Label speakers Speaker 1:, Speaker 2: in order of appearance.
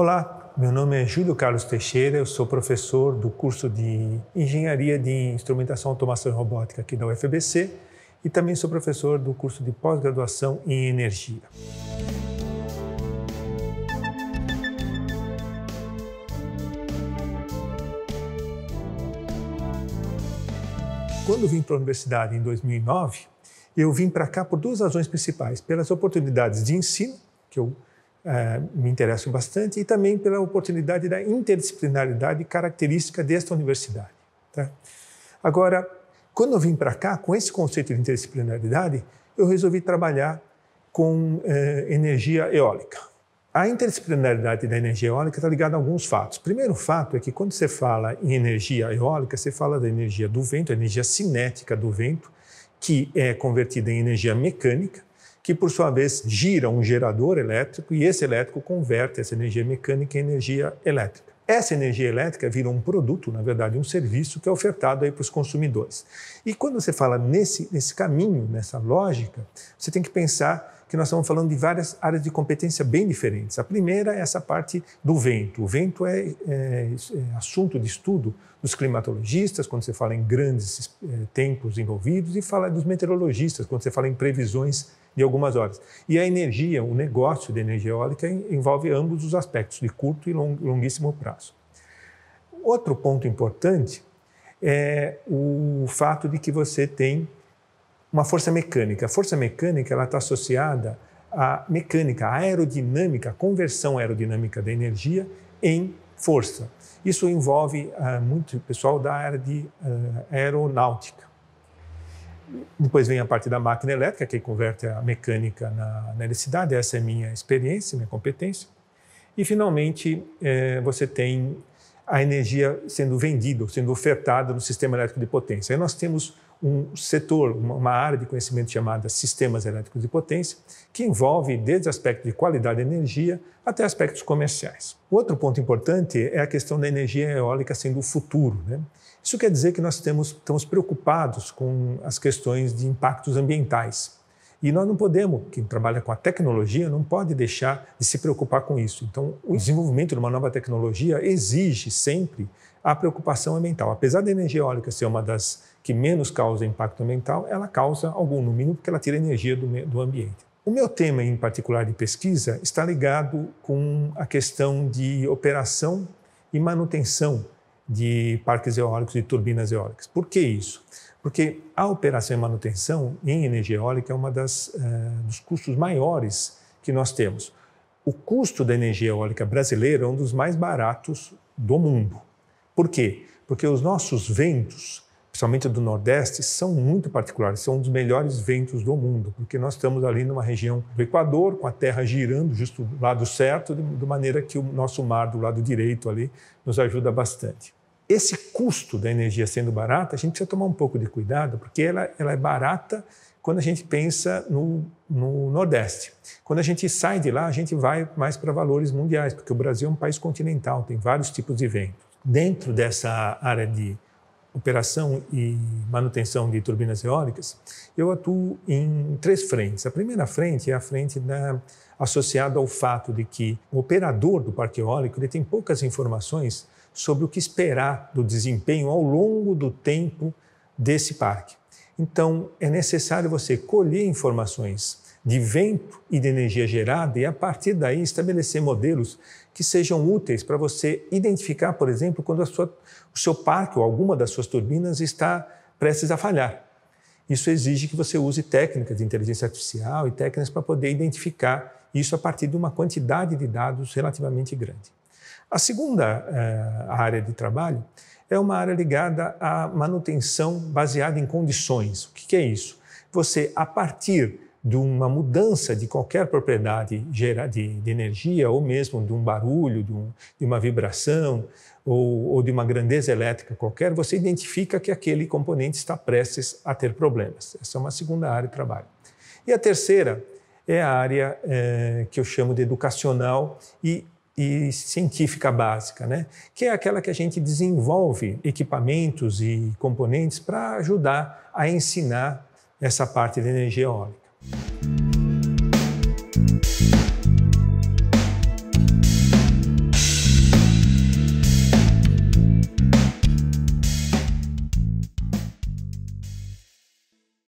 Speaker 1: Olá, meu nome é Júlio Carlos Teixeira, eu sou professor do curso de Engenharia de Instrumentação, Automação e Robótica aqui da UFBC e também sou professor do curso de pós-graduação em Energia. Quando vim para a universidade em 2009, eu vim para cá por duas razões principais: pelas oportunidades de ensino que eu é, me interessam bastante e também pela oportunidade da interdisciplinaridade característica desta universidade. Tá? Agora, quando eu vim para cá, com esse conceito de interdisciplinaridade, eu resolvi trabalhar com é, energia eólica. A interdisciplinaridade da energia eólica está ligada a alguns fatos. Primeiro fato é que quando você fala em energia eólica, você fala da energia do vento, a energia cinética do vento, que é convertida em energia mecânica que por sua vez gira um gerador elétrico e esse elétrico converte essa energia mecânica em energia elétrica. Essa energia elétrica vira um produto, na verdade, um serviço que é ofertado aí para os consumidores. E quando você fala nesse, nesse caminho, nessa lógica, você tem que pensar que nós estamos falando de várias áreas de competência bem diferentes. A primeira é essa parte do vento. O vento é, é, é assunto de estudo dos climatologistas, quando você fala em grandes é, tempos envolvidos, e fala dos meteorologistas, quando você fala em previsões de algumas horas. E a energia, o negócio de energia eólica, envolve ambos os aspectos, de curto e longuíssimo prazo. Outro ponto importante é o fato de que você tem uma força mecânica. A força mecânica ela está associada à mecânica, à aerodinâmica, à conversão aerodinâmica da energia em força. Isso envolve ah, muito pessoal da área de ah, aeronáutica. Depois vem a parte da máquina elétrica, que converte a mecânica na, na eletricidade. Essa é minha experiência, minha competência. E, finalmente, eh, você tem a energia sendo vendida, sendo ofertada no sistema elétrico de potência. Aí nós temos um setor, uma área de conhecimento chamada sistemas elétricos de potência, que envolve desde aspectos de qualidade de energia até aspectos comerciais. Outro ponto importante é a questão da energia eólica sendo o futuro. Né? Isso quer dizer que nós temos, estamos preocupados com as questões de impactos ambientais e nós não podemos, quem trabalha com a tecnologia, não pode deixar de se preocupar com isso. Então, o desenvolvimento de uma nova tecnologia exige sempre a preocupação ambiental. Apesar da energia eólica ser uma das que menos causa impacto ambiental, ela causa algum, no mínimo, porque ela tira energia do, do ambiente. O meu tema, em particular de pesquisa, está ligado com a questão de operação e manutenção de parques eólicos e turbinas eólicas. Por que isso? Porque a operação e manutenção em energia eólica é um uh, eh, dos custos maiores que nós temos. O custo da energia eólica brasileira é um dos mais baratos do mundo. Por quê? Porque os nossos ventos, principalmente do Nordeste, são muito particulares, são um dos melhores ventos do mundo, porque nós estamos ali numa região do Equador, com a terra girando justo do lado certo, de, de maneira que o nosso mar do lado direito ali nos ajuda bastante esse custo da energia sendo barata, a gente precisa tomar um pouco de cuidado, porque ela, ela é barata quando a gente pensa no, no Nordeste. Quando a gente sai de lá, a gente vai mais para valores mundiais, porque o Brasil é um país continental, tem vários tipos de vento. Dentro dessa área de operação e manutenção de turbinas eólicas, eu atuo em três frentes. A primeira frente é a frente da, associada ao fato de que o operador do parque eólico ele tem poucas informações sobre o que esperar do desempenho ao longo do tempo desse parque. Então, é necessário você colher informações de vento e de energia gerada e, a partir daí, estabelecer modelos que sejam úteis para você identificar, por exemplo, quando sua, o seu parque ou alguma das suas turbinas está prestes a falhar. Isso exige que você use técnicas de inteligência artificial e técnicas para poder identificar isso a partir de uma quantidade de dados relativamente grande. A segunda eh, área de trabalho é uma área ligada à manutenção baseada em condições. O que é isso? Você, a partir de uma mudança de qualquer propriedade de, de energia, ou mesmo de um barulho, de, um, de uma vibração, ou, ou, de uma grandeza elétrica qualquer, você identifica que aquele componente está prestes a ter problemas. Essa é uma segunda área de trabalho. E a terceira é a área eh, que eu chamo de educacional e e científica básica, né? que é aquela que a gente desenvolve equipamentos e componentes para ajudar a ensinar essa parte da energia eólica.